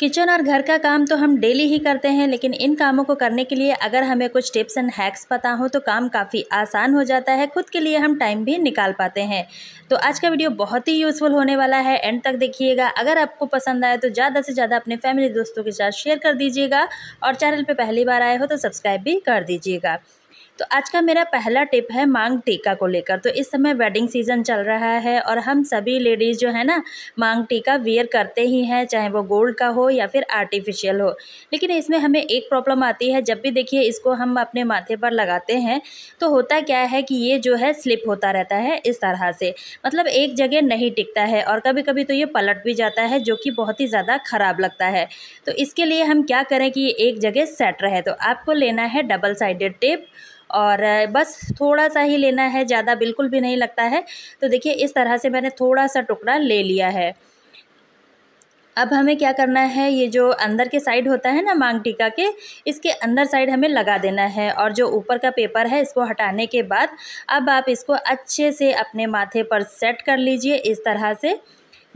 kitchen और घर का काम तो हम डेली ही करते हैं लेकिन इन कामों को करने के लिए अगर हमें कुछ टिप्स एंड हैक्स पता हो तो काम काफ़ी आसान हो जाता है खुद के लिए हम टाइम भी निकाल पाते हैं तो आज का वीडियो बहुत ही यूज़फुल होने वाला है एंड तक देखिएगा अगर आपको पसंद आए तो ज़्यादा से ज़्यादा अपने फैमिली दोस्तों के साथ शेयर कर दीजिएगा और चैनल पर पहली बार आए हो तो सब्सक्राइब भी कर दीजिएगा तो आज का मेरा पहला टिप है मांग टीका को लेकर तो इस समय वेडिंग सीजन चल रहा है और हम सभी लेडीज़ जो है ना मांग टीका वियर करते ही हैं चाहे वो गोल्ड का हो या फिर आर्टिफिशियल हो लेकिन इसमें हमें एक प्रॉब्लम आती है जब भी देखिए इसको हम अपने माथे पर लगाते हैं तो होता क्या है कि ये जो है स्लिप होता रहता है इस तरह से मतलब एक जगह नहीं टिकता है और कभी कभी तो ये पलट भी जाता है जो कि बहुत ही ज़्यादा ख़राब लगता है तो इसके लिए हम क्या करें कि ये एक जगह सेट रहे तो आपको लेना है डबल साइडेड टेप और बस थोड़ा सा ही लेना है ज़्यादा बिल्कुल भी नहीं लगता है तो देखिए इस तरह से मैंने थोड़ा सा टुकड़ा ले लिया है अब हमें क्या करना है ये जो अंदर के साइड होता है ना मांग टीका के इसके अंदर साइड हमें लगा देना है और जो ऊपर का पेपर है इसको हटाने के बाद अब आप इसको अच्छे से अपने माथे पर सेट कर लीजिए इस तरह से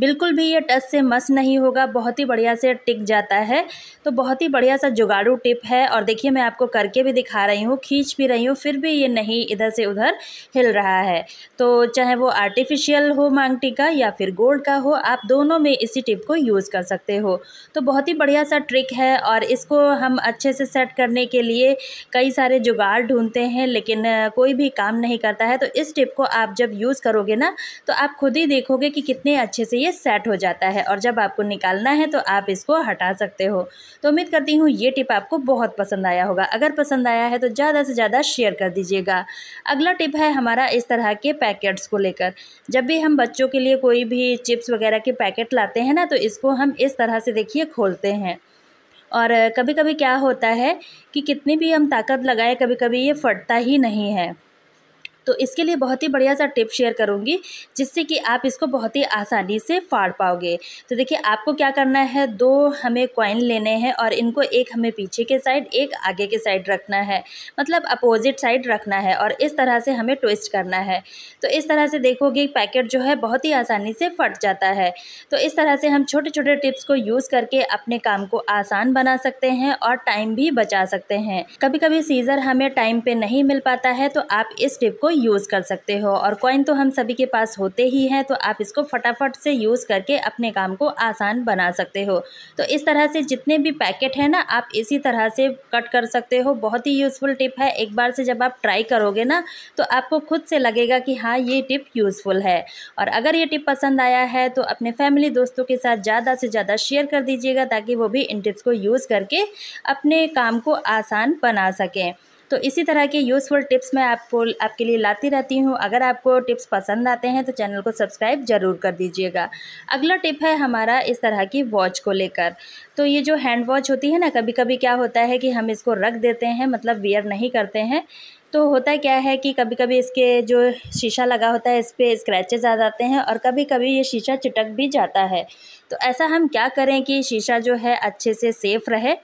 बिल्कुल भी ये टच से मस नहीं होगा बहुत ही बढ़िया से टिक जाता है तो बहुत ही बढ़िया सा जुगाड़ू टिप है और देखिए मैं आपको करके भी दिखा रही हूँ खींच भी रही हूँ फिर भी ये नहीं इधर से उधर हिल रहा है तो चाहे वो आर्टिफिशियल हो मांगटी का या फिर गोल्ड का हो आप दोनों में इसी टिप को यूज़ कर सकते हो तो बहुत ही बढ़िया सा ट्रिक है और इसको हम अच्छे से सेट करने के लिए कई सारे जुगाड़ ढूंढते हैं लेकिन कोई भी काम नहीं करता है तो इस टिप को आप जब यूज़ करोगे ना तो आप खुद ही देखोगे कि कितने अच्छे से ये सेट हो जाता है और जब आपको निकालना है तो आप इसको हटा सकते हो तो उम्मीद करती हूँ ये टिप आपको बहुत पसंद आया होगा अगर पसंद आया है तो ज़्यादा से ज़्यादा शेयर कर दीजिएगा अगला टिप है हमारा इस तरह के पैकेट्स को लेकर जब भी हम बच्चों के लिए कोई भी चिप्स वगैरह के पैकेट लाते हैं ना तो इसको हम इस तरह से देखिए खोलते हैं और कभी कभी क्या होता है कि कितनी भी हम ताकत लगाए कभी कभी ये फटता ही नहीं है तो इसके लिए बहुत ही बढ़िया सा टिप शेयर करूँगी जिससे कि आप इसको बहुत ही आसानी से फाड़ पाओगे तो देखिए आपको क्या करना है दो हमें कॉइन लेने हैं और इनको एक हमें पीछे के साइड एक आगे के साइड रखना है मतलब अपोजिट साइड रखना है और इस तरह से हमें ट्विस्ट करना है तो इस तरह से देखोगे पैकेट जो है बहुत ही आसानी से फट जाता है तो इस तरह से हम छोटे छोटे टिप्स को यूज़ करके अपने काम को आसान बना सकते हैं और टाइम भी बचा सकते हैं कभी कभी सीज़र हमें टाइम पे नहीं मिल पाता है तो आप इस टिप को यूज़ कर सकते हो और कॉइन तो हम सभी के पास होते ही हैं तो आप इसको फटाफट से यूज़ करके अपने काम को आसान बना सकते हो तो इस तरह से जितने भी पैकेट हैं ना आप इसी तरह से कट कर सकते हो बहुत ही यूज़फुल टिप है एक बार से जब आप ट्राई करोगे ना तो आपको खुद से लगेगा कि हाँ ये टिप यूज़फुल है और अगर ये टिप पसंद आया है तो अपने फैमिली दोस्तों के साथ ज़्यादा से ज़्यादा शेयर कर दीजिएगा ताकि वो भी इन टिप्स को यूज़ करके अपने काम को आसान बना सकें तो इसी तरह के यूज़फुल टिप्स मैं आपको आपके लिए लाती रहती हूँ अगर आपको टिप्स पसंद आते हैं तो चैनल को सब्सक्राइब ज़रूर कर दीजिएगा अगला टिप है हमारा इस तरह की वॉच को लेकर तो ये जो हैंड वॉच होती है ना कभी कभी क्या होता है कि हम इसको रख देते हैं मतलब वेयर नहीं करते हैं तो होता क्या है कि कभी कभी इसके जो शीशा लगा होता है इस पर स्क्रैचेज आ जाते हैं और कभी कभी ये शीशा चिटक भी जाता है तो ऐसा हम क्या करें कि शीशा जो है अच्छे से सेफ़ रहे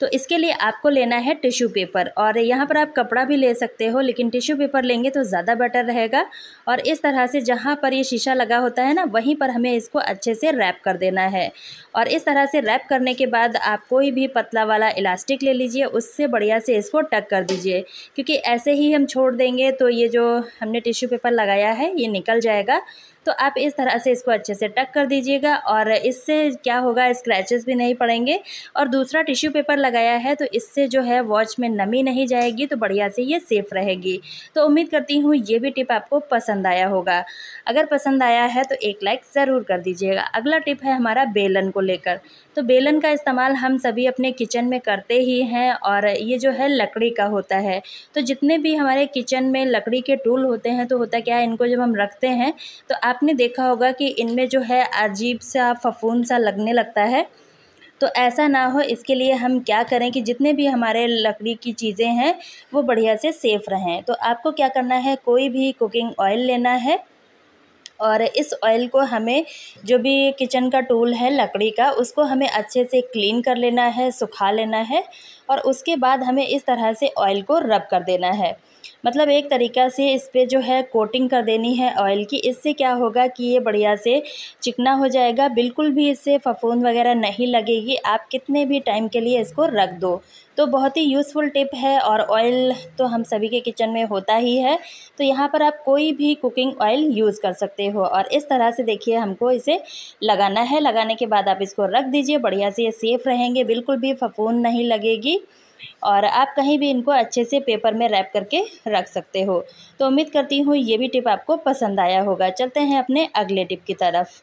तो इसके लिए आपको लेना है टिश्यू पेपर और यहाँ पर आप कपड़ा भी ले सकते हो लेकिन टिश्यू पेपर लेंगे तो ज़्यादा बेटर रहेगा और इस तरह से जहाँ पर ये शीशा लगा होता है ना वहीं पर हमें इसको अच्छे से रैप कर देना है और इस तरह से रैप करने के बाद आप कोई भी पतला वाला इलास्टिक ले लीजिए उससे बढ़िया से इसको टक कर दीजिए क्योंकि ऐसे ही हम छोड़ देंगे तो ये जो हमने टिश्यू पेपर लगाया है ये निकल जाएगा तो आप इस तरह से इसको अच्छे से टक कर दीजिएगा और इससे क्या होगा स्क्रैचेस भी नहीं पड़ेंगे और दूसरा टिश्यू पेपर लगाया है तो इससे जो है वॉच में नमी नहीं जाएगी तो बढ़िया से ये सेफ़ रहेगी तो उम्मीद करती हूँ ये भी टिप आपको पसंद आया होगा अगर पसंद आया है तो एक लाइक ज़रूर कर दीजिएगा अगला टिप है हमारा बेलन को लेकर तो बेलन का इस्तेमाल हम सभी अपने किचन में करते ही हैं और ये जो है लकड़ी का होता है तो जितने भी हमारे किचन में लकड़ी के टूल होते हैं तो होता क्या है इनको जब हम रखते हैं तो आप आपने देखा होगा कि इनमें जो है अजीब सा फफून सा लगने लगता है तो ऐसा ना हो इसके लिए हम क्या करें कि जितने भी हमारे लकड़ी की चीज़ें हैं वो बढ़िया से सेफ़ रहें तो आपको क्या करना है कोई भी कुकिंग ऑयल लेना है और इस ऑयल को हमें जो भी किचन का टूल है लकड़ी का उसको हमें अच्छे से क्लीन कर लेना है सुखा लेना है और उसके बाद हमें इस तरह से ऑयल को रब कर देना है मतलब एक तरीक़ा से इस पर जो है कोटिंग कर देनी है ऑयल की इससे क्या होगा कि ये बढ़िया से चिकना हो जाएगा बिल्कुल भी इससे फफूंद वगैरह नहीं लगेगी आप कितने भी टाइम के लिए इसको रख दो तो बहुत ही यूज़फुल टिप है और ऑयल तो हम सभी के किचन में होता ही है तो यहाँ पर आप कोई भी कुकिंग ऑयल यूज़ कर सकते हो और इस तरह से देखिए हमको इसे लगाना है लगाने के बाद आप इसको रख दीजिए बढ़िया से ये सेफ़ रहेंगे बिल्कुल भी फफूंद नहीं लगेगी और आप कहीं भी इनको अच्छे से पेपर में रैप करके रख सकते हो तो उम्मीद करती हूँ ये भी टिप आपको पसंद आया होगा चलते हैं अपने अगले टिप की तरफ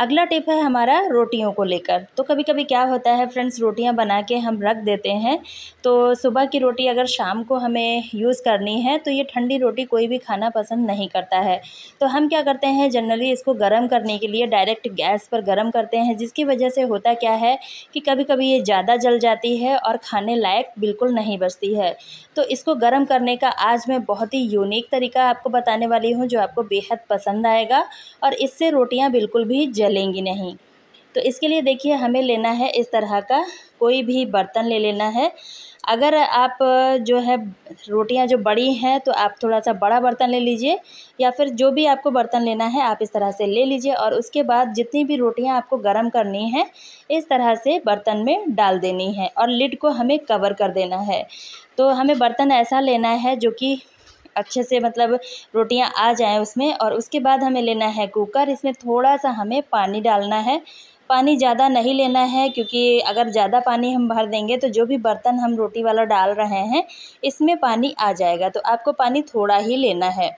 अगला टिप है हमारा रोटियों को लेकर तो कभी कभी क्या होता है फ्रेंड्स रोटियां बना के हम रख देते हैं तो सुबह की रोटी अगर शाम को हमें यूज़ करनी है तो ये ठंडी रोटी कोई भी खाना पसंद नहीं करता है तो हम क्या करते हैं जनरली इसको गर्म करने के लिए डायरेक्ट गैस पर गर्म करते हैं जिसकी वजह से होता क्या है कि कभी कभी ये ज़्यादा जल जाती है और खाने लायक बिल्कुल नहीं बचती है तो इसको गर्म करने का आज मैं बहुत ही यूनिक तरीका आपको बताने वाली हूँ जो आपको बेहद पसंद आएगा और इससे रोटियाँ बिल्कुल भी जलेंगी नहीं तो इसके लिए देखिए हमें लेना है इस तरह का कोई भी बर्तन ले लेना है अगर आप जो है रोटियां जो बड़ी हैं तो आप थोड़ा सा बड़ा बर्तन ले लीजिए या फिर जो भी आपको बर्तन लेना है आप इस तरह से ले लीजिए और उसके बाद जितनी भी रोटियां आपको गर्म करनी है इस तरह से बर्तन में डाल देनी है और लिड को हमें कवर कर देना है तो हमें बर्तन ऐसा लेना है जो कि अच्छे से मतलब रोटियां आ जाएं उसमें और उसके बाद हमें लेना है कुकर इसमें थोड़ा सा हमें पानी डालना है पानी ज़्यादा नहीं लेना है क्योंकि अगर ज़्यादा पानी हम भर देंगे तो जो भी बर्तन हम रोटी वाला डाल रहे हैं इसमें पानी आ जाएगा तो आपको पानी थोड़ा ही लेना है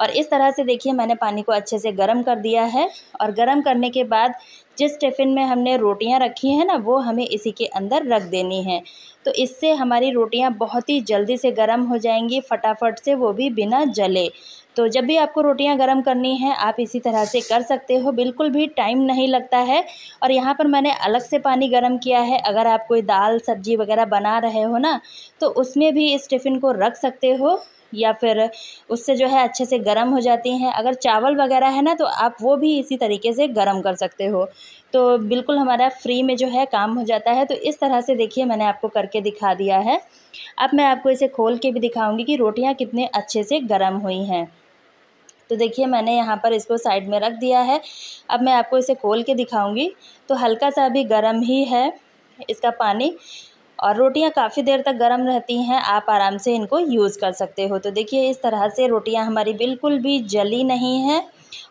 और इस तरह से देखिए मैंने पानी को अच्छे से गर्म कर दिया है और गर्म करने के बाद जिस टिफ़िन में हमने रोटियां रखी हैं ना वो हमें इसी के अंदर रख देनी है तो इससे हमारी रोटियां बहुत ही जल्दी से गर्म हो जाएंगी फटाफट से वो भी बिना जले तो जब भी आपको रोटियां गर्म करनी है आप इसी तरह से कर सकते हो बिल्कुल भी टाइम नहीं लगता है और यहाँ पर मैंने अलग से पानी गर्म किया है अगर आप कोई दाल सब्जी वगैरह बना रहे हो ना तो उसमें भी इस टिफ़िन को रख सकते हो या फिर उससे जो है अच्छे से गर्म हो जाती हैं अगर चावल वगैरह है ना तो आप वो भी इसी तरीके से गर्म कर सकते हो तो बिल्कुल हमारा फ्री में जो है काम हो जाता है तो इस तरह से देखिए मैंने आपको करके दिखा दिया है अब मैं आपको इसे खोल के भी दिखाऊँगी कि रोटियाँ कितने अच्छे से गर्म हुई हैं तो देखिए मैंने यहाँ पर इसको साइड में रख दिया है अब मैं आपको इसे खोल के दिखाऊंगी तो हल्का सा अभी गर्म ही है इसका पानी और रोटियां काफ़ी देर तक गर्म रहती हैं आप आराम से इनको यूज़ कर सकते हो तो देखिए इस तरह से रोटियां हमारी बिल्कुल भी जली नहीं हैं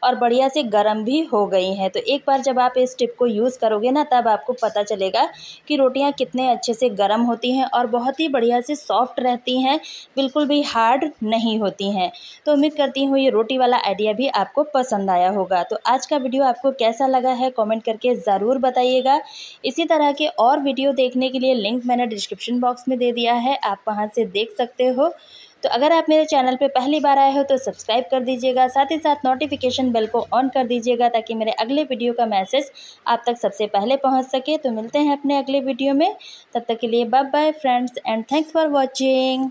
और बढ़िया से गर्म भी हो गई हैं तो एक बार जब आप इस टिप को यूज़ करोगे ना तब आपको पता चलेगा कि रोटियां कितने अच्छे से गर्म होती हैं और बहुत ही बढ़िया से सॉफ्ट रहती हैं बिल्कुल भी हार्ड नहीं होती हैं तो उम्मीद करती हूँ ये रोटी वाला आइडिया भी आपको पसंद आया होगा तो आज का वीडियो आपको कैसा लगा है कॉमेंट करके ज़रूर बताइएगा इसी तरह के और वीडियो देखने के लिए लिंक मैंने डिस्क्रिप्शन बॉक्स में दे दिया है आप वहाँ से देख सकते हो तो अगर आप मेरे चैनल पर पहली बार आए हो तो सब्सक्राइब कर दीजिएगा साथ ही साथ नोटिफिकेशन बेल को ऑन कर दीजिएगा ताकि मेरे अगले वीडियो का मैसेज आप तक सबसे पहले पहुँच सके तो मिलते हैं अपने अगले वीडियो में तब तक के लिए bye bye friends and thanks for watching